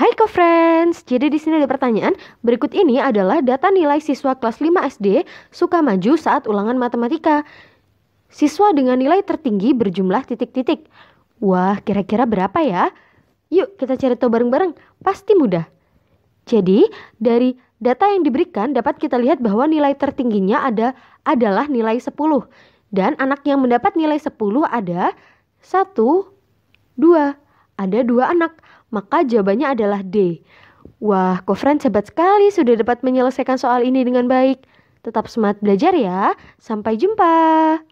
Hai ke friends, jadi di sini ada pertanyaan. Berikut ini adalah data nilai siswa kelas 5 SD suka maju saat ulangan matematika. Siswa dengan nilai tertinggi berjumlah titik-titik. Wah, kira-kira berapa ya? Yuk kita cari tahu bareng-bareng, pasti mudah. Jadi, dari data yang diberikan dapat kita lihat bahwa nilai tertingginya ada adalah nilai 10 dan anak yang mendapat nilai 10 ada 1 2 ada dua anak, maka jawabannya adalah D. Wah, friends hebat sekali sudah dapat menyelesaikan soal ini dengan baik. Tetap semangat belajar ya. Sampai jumpa.